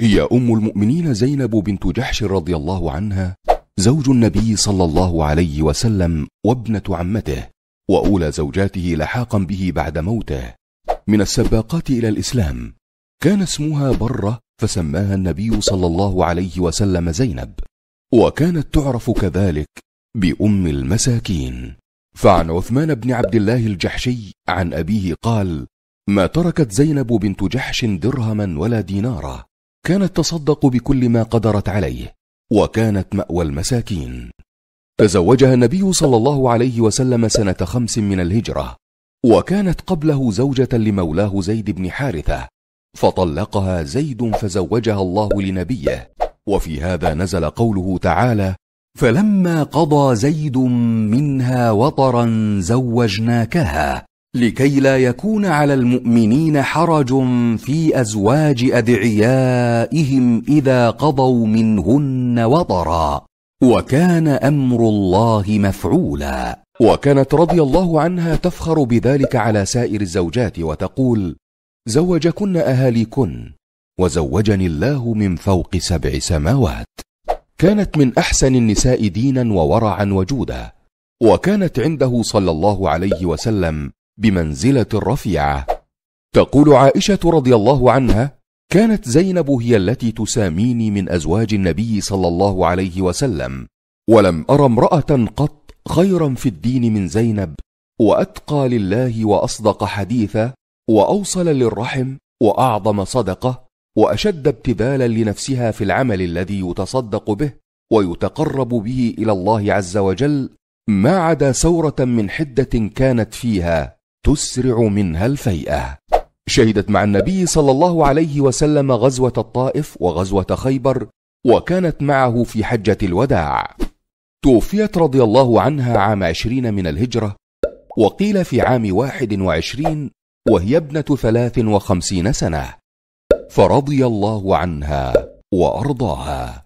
هي أم المؤمنين زينب بنت جحش رضي الله عنها زوج النبي صلى الله عليه وسلم وابنة عمته وأولى زوجاته لحاقا به بعد موته من السباقات إلى الإسلام كان اسمها برة فسماها النبي صلى الله عليه وسلم زينب وكانت تعرف كذلك بأم المساكين فعن عثمان بن عبد الله الجحشي عن أبيه قال ما تركت زينب بنت جحش درهما ولا دينارا كانت تصدق بكل ما قدرت عليه وكانت ماوى المساكين تزوجها النبي صلى الله عليه وسلم سنه خمس من الهجره وكانت قبله زوجه لمولاه زيد بن حارثه فطلقها زيد فزوجها الله لنبيه وفي هذا نزل قوله تعالى فلما قضى زيد منها وطرا زوجناكها لكي لا يكون على المؤمنين حرج في ازواج ادعيائهم اذا قضوا منهن وطرا وكان امر الله مفعولا وكانت رضي الله عنها تفخر بذلك على سائر الزوجات وتقول زوجكن اهاليكن وزوجني الله من فوق سبع سماوات كانت من احسن النساء دينا وورعا وجودا وكانت عنده صلى الله عليه وسلم بمنزله رفيعه تقول عائشه رضي الله عنها كانت زينب هي التي تساميني من ازواج النبي صلى الله عليه وسلم ولم ار امراه قط خيرا في الدين من زينب واتقى لله واصدق حديثا واوصل للرحم واعظم صدقه واشد ابتذالا لنفسها في العمل الذي يتصدق به ويتقرب به الى الله عز وجل ما عدا ثوره من حده كانت فيها تسرع منها الفيئه شهدت مع النبي صلى الله عليه وسلم غزوه الطائف وغزوه خيبر وكانت معه في حجه الوداع توفيت رضي الله عنها عام عشرين من الهجره وقيل في عام واحد وعشرين وهي ابنه ثلاث وخمسين سنه فرضي الله عنها وارضاها